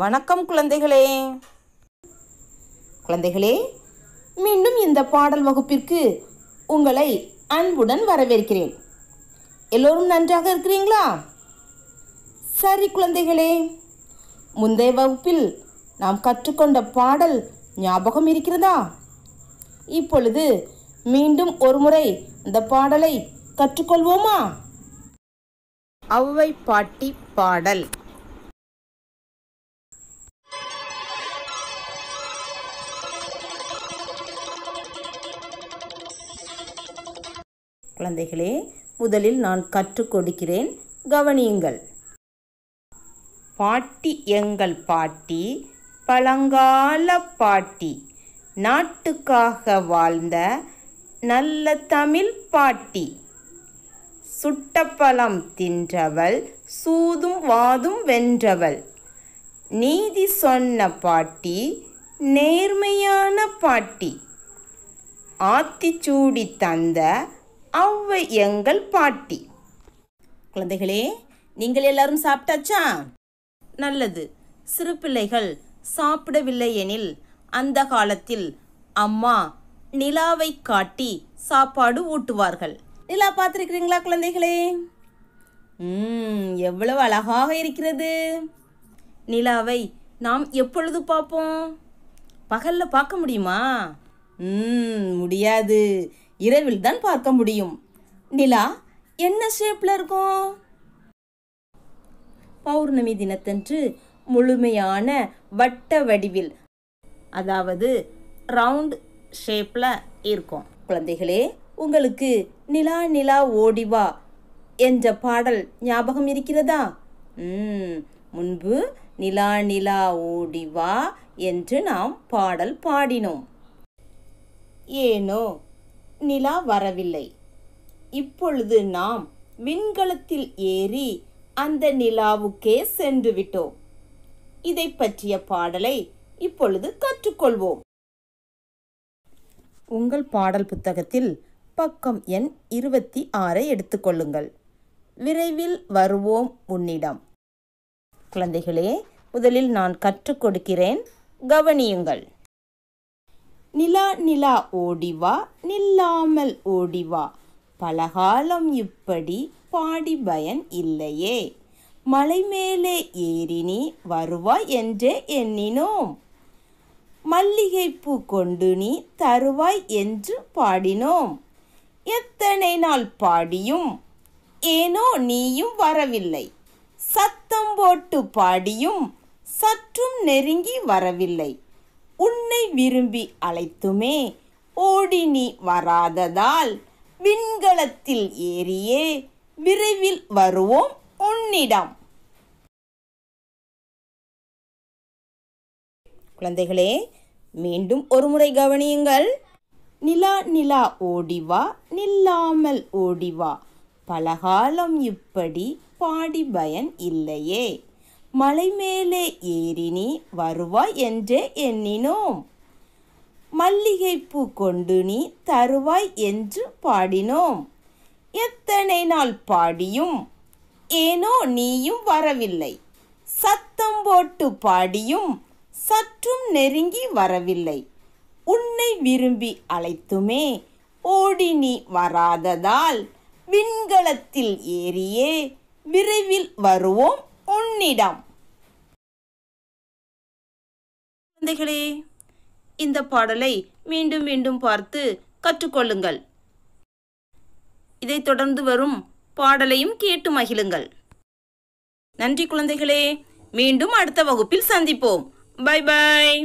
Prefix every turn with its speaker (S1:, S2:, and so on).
S1: வணக்கம் குழந்தைகளே குழந்தைகளே மீண்டும் இந்த பாடல் வகுப்பிற்கு உங்களை அன்புடன் வரவேற்கிறேன் எல்லோரும் நன்றாக இருக்கிறீங்களா சரி குழந்தைகளே முந்தைய வகுப்பில் நாம் கற்றுக்கொண்ட பாடல் ஞாபகம் இருக்கிறதா இப்பொழுது மீண்டும் ஒருமுறை இந்த பாடலை கற்றுக்கொள்வோமா அவ்வை பாட்டி பாடல் குழந்தைகளே முதலில் நான் கற்றுக் கொடுக்கிறேன் கவனியுங்கள் பாட்டி எங்கள் பாட்டி பழங்கால பாட்டி நாட்டுக்காக வாழ்ந்த நல்ல தமிழ் பாட்டி சுட்டப்பழம் தின்றவள் சூதும் வாதும் வென்றவள் நீதி சொன்ன பாட்டி நேர்மையான பாட்டி ஆத்திச்சூடி தந்த அவ்வை எங்கள் பாட்டி குழந்தைகளே நீங்கள் எல்லாரும் சாப்பிட்டாச்சா நல்லது சிறு பிள்ளைகள் சாப்பிடவில்லை எனில் அந்த காலத்தில் அம்மா நிலாவை காட்டி சாப்பாடு ஊட்டுவார்கள் நிலா பார்த்துருக்கிறீங்களா குழந்தைகளே ம் எவ்வளவு அழகாக இருக்கிறது நிலாவை நாம் எப்பொழுது பார்ப்போம் பகலில் பார்க்க முடியுமா ம் முடியாது இரவில் தான் பார்க்க முடியும் நிலா என்ன ஷேப்பில் இருக்கும் பௌர்ணமி தினத்தன்று முழுமையான வட்ட வடிவில் அதாவது ரவுண்ட் ஷேப்பில் இருக்கும் குழந்தைகளே உங்களுக்கு நிலா நிலா ஓடிவா என்ற பாடல் ஞாபகம் இருக்கிறதா முன்பு நிலா நிலா ஓடிவா என்று நாம் பாடல் பாடினோம் ஏனோ நிலா வரவில்லை இப்பொழுது நாம் விண்கலத்தில் ஏறி அந்த நிலாவுக்கே சென்று விட்டோம் இதை பற்றிய பாடலை இப்பொழுது கற்றுக்கொள்வோம் உங்கள் பாடல் புத்தகத்தில் பக்கம் எண் இருபத்தி ஆறை எடுத்துக்கொள்ளுங்கள் விரைவில் வருவோம் உன்னிடம் குழந்தைகளே முதலில் நான் கற்றுக் கொடுக்கிறேன் கவனியுங்கள் நிலா நிலா ஓடிவா நில்லாமல் ஓடிவா பலகாலம் இப்படி பாடி பயன் இல்லையே மலை மேலே ஏறி நீ வருவாய் என்றே எண்ணினோம் மல்லிகைப்பூ கொண்டு நீ தருவாய் என்று பாடினோம் எத்தனை நாள் பாடியும் ஏனோ நீயும் வரவில்லை சத்தம் போட்டு பாடியும் சற்றும் நெருங்கி வரவில்லை உன்னை விரும்பி அழைத்துமே ஓடி நீ வராததால் விண்கலத்தில் ஏறியே விரைவில் வருவோம் உன்னிடம் குழந்தைகளே மீண்டும் ஒரு முறை கவனியுங்கள் நிலா நிலா ஓடிவா நில்லாமல் ஓடிவா பலகாலம் இப்படி பாடி பயன் இல்லையே மலை மேலே ஏறி நீ வருவாய் என்றே எண்ணினோம் மல்லிகைப்பூ கொண்டு நீ தருவாய் என்று பாடினோம் எத்தனை நாள் பாடியும் ஏனோ நீயும் வரவில்லை சத்தம் போட்டு பாடியும் சற்றும் நெருங்கி வரவில்லை உன்னை விரும்பி அழைத்துமே ஓடி நீ வராததால் விண்கலத்தில் ஏறியே விரைவில் வருவோம் உன்னிடம் குழந்தைகளே இந்த பாடலை மீண்டும் மீண்டும் பார்த்து கற்றுக்கொள்ளுங்கள் இதைத் தொடர்ந்து வரும் பாடலையும் கேட்டு மகிழுங்கள் நன்றி குழந்தைகளே மீண்டும் அடுத்த வகுப்பில் சந்திப்போம் பை பாய்